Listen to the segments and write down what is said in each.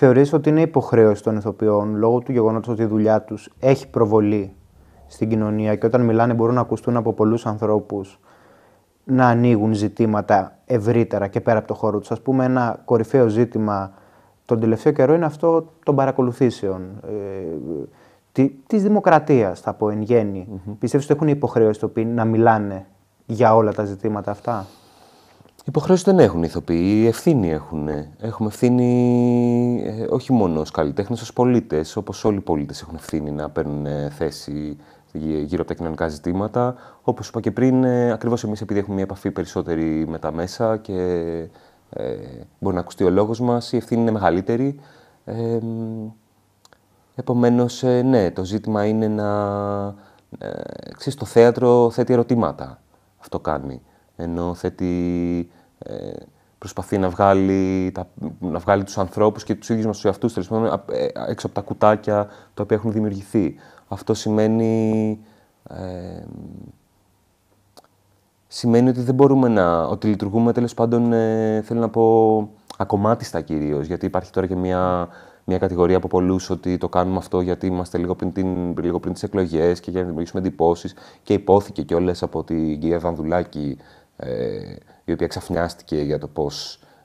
Θεωρείς ότι είναι υποχρέωση των ηθοποιών λόγω του γεγονότος ότι η δουλειά τους έχει προβολή στην κοινωνία και όταν μιλάνε μπορούν να ακουστούν από πολλούς ανθρώπους να ανοίγουν ζητήματα ευρύτερα και πέρα από το χώρο τους. Ας πούμε ένα κορυφαίο ζήτημα τον τελευταίο καιρό είναι αυτό των παρακολουθήσεων, ε, της δημοκρατίας θα πω εν γεννη ότι έχουν υποχρέωση το να μιλάνε για όλα τα ζητήματα αυτά. Υποχρέωση δεν έχουν οι ηθοποιοί, ευθύνη έχουν. Έχουμε ευθύνη ε, όχι μόνο ως καλλιτέχνες, ως πολίτες όπως όλοι οι πολίτες έχουν ευθύνη να παίρνουν ε, θέση γύρω από τα κοινωνικά ζητήματα. όπως είπα και πριν, ε, ακριβώς εμείς επειδή έχουμε μια επαφή περισσότερη με τα μέσα και ε, μπορεί να ακουστεί ο λόγος μας η ευθύνη είναι μεγαλύτερη. Επομένως, ε, ναι, το ζήτημα είναι να. Ε, το θέατρο θέτει ερωτήματα. Αυτό κάνει. Ενώ θέτει ε, προσπαθεί να βγάλει, τα, να βγάλει τους ανθρώπους και τους ίδιους μας τους εαυτούς, ε, έξω από τα κουτάκια τα οποία έχουν δημιουργηθεί. Αυτό σημαίνει... Ε, σημαίνει ότι δεν μπορούμε να... ότι λειτουργούμε, τέλος πάντων, ε, θέλω να πω, ακομάτιστα κυρίως, γιατί υπάρχει τώρα και μια... Μια κατηγορία από πολλούς ότι το κάνουμε αυτό γιατί είμαστε λίγο πριν, την, λίγο πριν τις εκλογές και για να δημιουργήσουμε εντυπώσεις και υπόθηκε κιόλας από την κυρία Βανδουλάκη ε, η οποία ξαφνιάστηκε για το πώς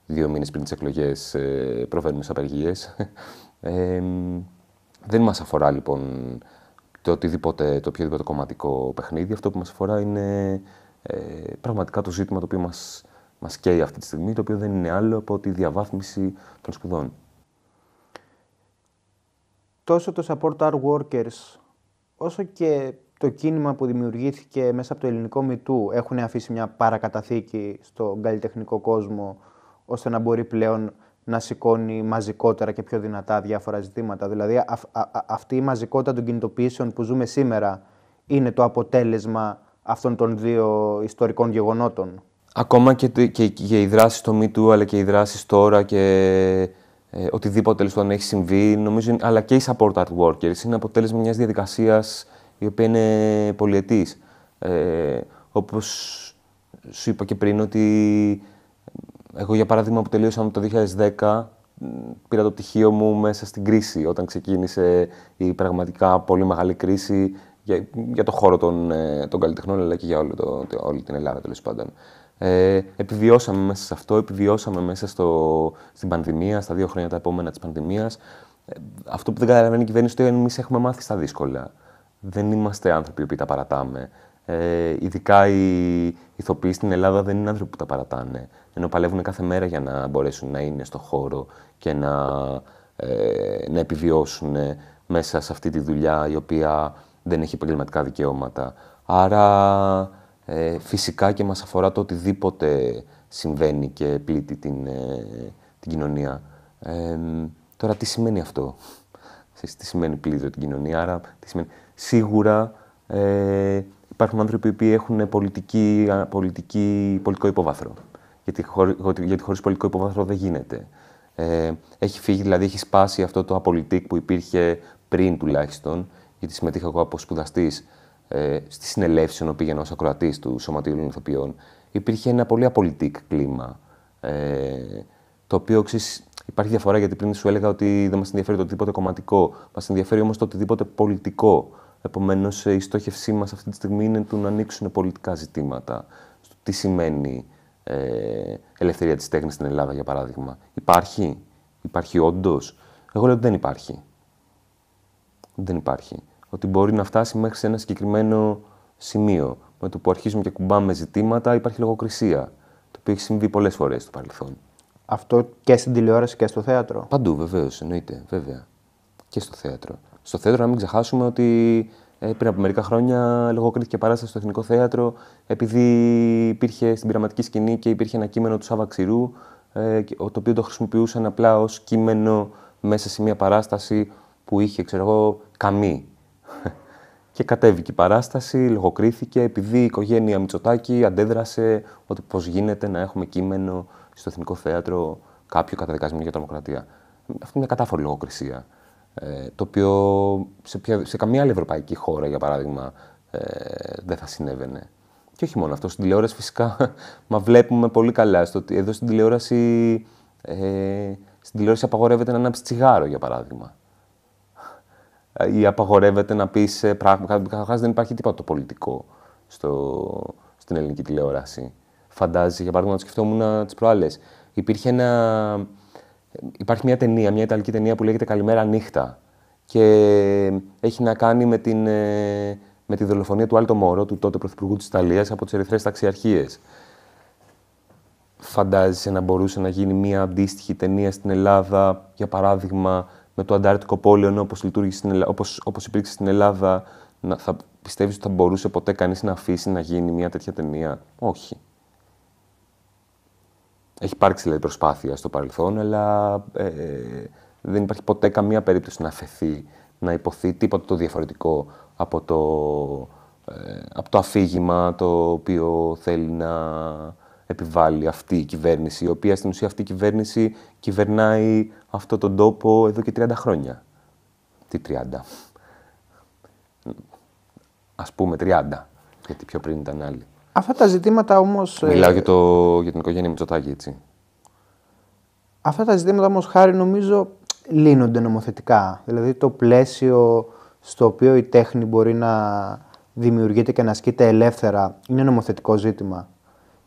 δύο μήνες πριν τις εκλογές ε, προβαίνουμε σε απεργίες. Ε, δεν μας αφορά λοιπόν το, το οποιοδήποτε κομματικό παιχνίδι. Αυτό που μας αφορά είναι ε, πραγματικά το ζήτημα το οποίο μας μας καίει αυτή τη στιγμή, το οποίο δεν είναι άλλο από τη διαβάθμιση των σπουδών. Τόσο το support our workers, όσο και το κίνημα που δημιουργήθηκε μέσα από το ελληνικό μυτού έχουν αφήσει μια παρακαταθήκη στον καλλιτεχνικό κόσμο, ώστε να μπορεί πλέον να σηκώνει μαζικότερα και πιο δυνατά διάφορα ζητήματα. Δηλαδή, αυτή η μαζικότητα των κινητοποιήσεων που ζούμε σήμερα είναι το αποτέλεσμα αυτών των δύο ιστορικών γεγονότων. Ακόμα και, και, και, και οι δράσεις στο MeToo, αλλά και οι δράσεις τώρα και ε, οτιδήποτε τέλος έχει συμβεί, νομίζω, αλλά και οι support art workers είναι αποτέλεσμα μιας διαδικασίας η οποία είναι πολυετής. Ε, όπως σου είπα και πριν ότι εγώ για παράδειγμα που τελείωσα το 2010 πήρα το πτυχίο μου μέσα στην κρίση όταν ξεκίνησε η πραγματικά πολύ μεγάλη κρίση για, για το χώρο των, ε, των καλλιτεχνών αλλά και για το, όλη την Ελλάδα τέλος πάντων. Ε, επιβιώσαμε μέσα σε αυτό, επιβιώσαμε μέσα στο, στην πανδημία, στα δύο χρόνια τα επόμενα της πανδημίας. Ε, αυτό που δεν καταλαβαίνει η κυβέρνηση είναι ότι εμείς έχουμε μάθει στα δύσκολα δεν είμαστε άνθρωποι που τα παρατάμε. Ε, ειδικά οι ηθοποιοί στην Ελλάδα δεν είναι άνθρωποι που τα παρατάνε. Ενώ παλεύουν κάθε μέρα για να μπορέσουν να είναι στο χώρο και να, ε, να επιβιώσουν μέσα σε αυτή τη δουλειά η οποία δεν έχει επαγγελματικά δικαιώματα. Άρα ε, φυσικά και μας αφορά το οτιδήποτε συμβαίνει και πλήττει την, ε, την κοινωνία. Ε, τώρα τι σημαίνει αυτό τι σημαίνει πλήρω την κοινωνία, άρα τι σημαίνει. Σίγουρα ε, υπάρχουν άνθρωποι που έχουν πολιτική, πολιτική, πολιτικό υποβάθρο. Γιατί, χωρί, γιατί χωρίς πολιτικό υποβάθρο δεν γίνεται. Ε, έχει φύγει, δηλαδή έχει σπάσει αυτό το απολυτικ που υπήρχε πριν τουλάχιστον, γιατί συμμετείχα εγώ από σπουδαστής ε, στη συνελεύση όπου πήγαινα ως ακροατής του Σωματείου των Υπήρχε ένα πολύ απολυτικ κλίμα. Ε, το οποίο ξέρεις, Υπάρχει διαφορά γιατί πριν σου έλεγα ότι δεν μας ενδιαφέρει το οτιδήποτε κομματικό. Μας ενδιαφέρει όμως το οτιδήποτε πολιτικό. Επομένως, ε, η στόχευσή μας αυτή τη στιγμή είναι του να ανοίξουν πολιτικά ζητήματα. Στο τι σημαίνει ε, ελευθερία της τέχνης στην Ελλάδα, για παράδειγμα. Υπάρχει, υπάρχει όντως. Εγώ λέω ότι δεν υπάρχει. Δεν υπάρχει. Ότι μπορεί να φτάσει μέχρι σε ένα συγκεκριμένο σημείο. Με το που αρχίζουμε και κουμπάμε ζητήματα, υπάρχει λογοκρισία. Το οποίο έχει συμβεί πολλές φορές στο παρελθόν. Αυτό και στην τηλεόραση και στο θέατρο. Παντού, βεβαίως, εννοείται. Βέβαια. Και στο θέατρο. Στο θέατρο, να μην ξεχάσουμε ότι ε, πριν από μερικά χρόνια λογοκρίθηκε παράσταση στο Εθνικό Θέατρο επειδή υπήρχε στην πειραματική σκηνή και υπήρχε ένα κείμενο του Σάβα Ξηρού, ε, το οποίο το χρησιμοποιούσαν απλά ως κείμενο μέσα σε μια παράσταση που είχε, ξέρω εγώ, καμί. Και κατέβηκε η παράσταση, λογοκρίθηκε, επειδή η οικογένεια Μητσοτάκη αντέδρασε ότι πώς γίνεται να έχουμε κείμενο στο Εθνικό Θέατρο κάποιο καταδικασμένο για τρομοκρατία. Αυτή είναι μια κατάφορη λογοκρισία. Ε, το οποίο σε, ποια, σε καμία άλλη ευρωπαϊκή χώρα, για παράδειγμα, ε, δεν θα συνέβαινε. Και όχι μόνο αυτό. Στην τηλεόραση φυσικά, μα βλέπουμε πολύ καλά. Στο, εδώ στην τηλεόραση, ε, στην τηλεόραση απαγορεύεται να ανάψει τσιγάρο, για παράδειγμα. Ή απαγορεύεται να πεις ε, πράγματα. Καταρχάς δεν υπάρχει τίποτα το πολιτικό στο, στην ελληνική τηλεόραση φαντάζει. Για παράδειγμα, το σκεφτόμουν τις προάλλες. Υπήρχε ένα. Υπάρχει μια ταινία, μια ιταλική ταινία που λέγεται Καλημέρα Νύχτα και έχει να κάνει με, την, ε, με τη δολοφονία του Άλτο Μόρο, του τότε Πρωθυπουργού της Ιταλίας, από τις Ερυθρές Ταξιαρχίες. Φαντάζεσαι να μπορούσε να γίνει μια αντίστοιχη ταινία στην Ελλάδα, για παράδειγμα, με το Αντάρτικο πόλεο, όπω όπως, όπως υπήρξε στην Ελλάδα, να, θα πιστεύεις ότι θα μπορούσε ποτέ κανείς να αφήσει να γίνει μια τέτοια ταινία. Όχι. Έχει υπάρξει δηλαδή, προσπάθεια στο παρελθόν, αλλά ε, δεν υπάρχει ποτέ καμία περίπτωση να αφαιθεί, να υποθεί τίποτα το διαφορετικό από το, ε, από το αφήγημα το οποίο θέλει να επιβάλλει αυτή η κυβέρνηση, η οποία στην ουσία αυτή η κυβέρνηση κυβερνάει αυτόν τον τόπο εδώ και 30 χρόνια. Τι 30. Ας πούμε 30, γιατί πιο πριν ήταν άλλοι. Αυτά τα ζητήματα όμως. Ε, μιλάω για, το, για την οικογένεια Μητσοτάκη, έτσι. Αυτά τα ζητήματα όμως χάρη νομίζω λύνονται νομοθετικά. Δηλαδή το πλαίσιο στο οποίο η τέχνη μπορεί να δημιουργείται και να ασκείται ελεύθερα είναι νομοθετικό ζήτημα.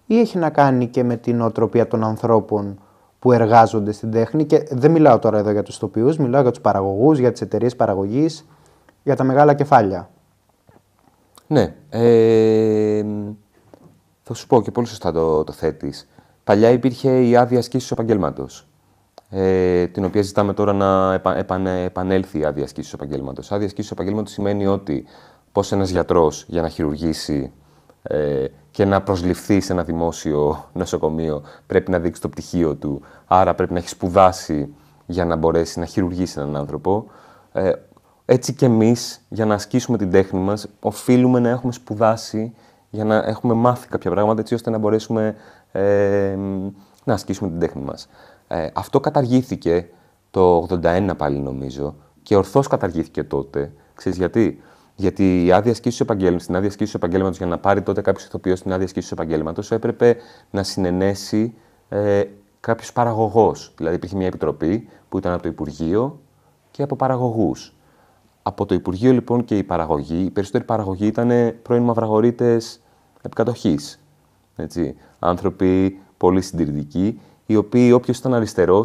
Ή έχει να κάνει και με την οτροπία των ανθρώπων που εργάζονται στην τέχνη. Και δεν μιλάω τώρα εδώ για τους τοπιούς, μιλάω για τους παραγωγούς, για τις εταιρείες παραγωγής, για τα μεγάλα κεφάλια. Ναι. Ε, θα σου πω και πολύ σωστά το, το Παλιά υπήρχε η άδεια ασκήσεως επαγγέλματο. Ε, την οποία ζητάμε τώρα να επα, επανέλθει η άδεια ασκήσεως επαγγέλματο. Άδεια ασκήσεως επαγγέλματο σημαίνει ότι πώς ένας γιατρός για να χειρουργήσει ε, και να προσληφθεί σε ένα δημόσιο νοσοκομείο πρέπει να δείξει το πτυχίο του. Άρα πρέπει να έχει σπουδάσει για να μπορέσει να χειρουργήσει έναν άνθρωπο. Ε, έτσι και εμείς, για να ασκήσουμε την τέχνη μας, οφείλουμε να έχουμε σπουδάσει για να έχουμε μάθει κάποια πράγματα έτσι ώστε να μπορέσουμε ε, να ασκήσουμε την τέχνη μας. Ε, αυτό καταργήθηκε το 81 πάλι νομίζω και ορθώς καταργήθηκε τότε. Ξέρεις γιατί. Γιατί η άδεια ασκήσεως επαγγέλματο, άδεια ασκήσεως επαγγέλματος, για να πάρει τότε κάποιος ηθοποιός την άδεια ασκήσεως επαγγέλματος, έπρεπε να συνενέσει ε, κάποιος παραγωγός. Δηλαδή, υπήρχε μια επιτροπή που ήταν από το Υπουργείο και από παραγωγούς. Από το Υπουργείο λοιπόν και η παραγωγή, η περισσότερη παραγωγή ήταν ε, πρώην μαυραγορείτες επικατοχή. Άνθρωποι πολύ συντηρητικοί, οι οποίοι όποιος ήταν αριστερός.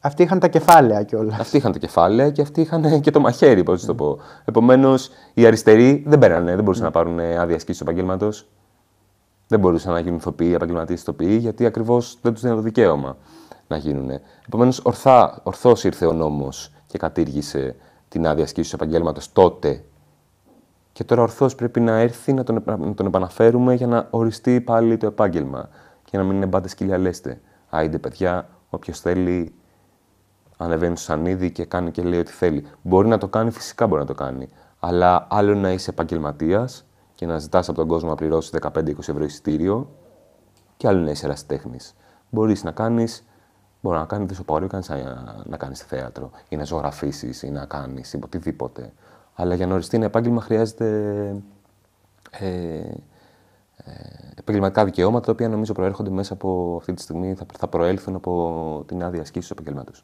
Αυτοί είχαν τα κεφάλαια κιόλας. Αυτοί είχαν τα κεφάλαια και αυτοί είχαν ε, και το μαχαίρι, πώς να το πω. Επομένως, οι αριστεροί δεν πέρανε, δεν μπορούσαν να πάρουν ε, άδεια ασκήση του επαγγέλματος. Δεν μπορούσαν να γίνουν ηθοποιοί, επαγγελματίες ηθοποιοί, γιατί ακριβώς δεν τους δίνανε το δικαίωμα να γίνουν. Επομένω, ορθώς ήρθε ο νόμος και κατήργησε την άδεια ασκήσεω επαγγέλματο τότε. Και τώρα ορθώ πρέπει να έρθει να τον, να τον επαναφέρουμε για να οριστεί πάλι το επάγγελμα και να μην είναι μπάντες σκυλιά λέστε. Άιντε, παιδιά, όποιος θέλει ανεβαίνει στο σανίδι και κάνει και λέει ό,τι θέλει. Μπορεί να το κάνει, φυσικά μπορεί να το κάνει. Αλλά άλλο να είσαι επαγγελματίας και να ζητάς από τον κόσμο να πληρώσει 15-20 ευρώ εισιτήριο, και άλλο να είσαι ερασιτέχνης. Μπορείς να κάνεις Μπορεί να κάνει δισοπορίο, κάνει να, να κάνεις θέατρο ή να ζωγραφίσεις ή να κάνεις οτιδήποτε. Αλλά για να οριστεί ένα επάγγελμα χρειάζεται ε, ε, επαγγελματικά δικαιώματα, τα οποία νομίζω προέρχονται μέσα από αυτή τη στιγμή, θα, θα προέλθουν από την άδεια του επαγγελμάτους.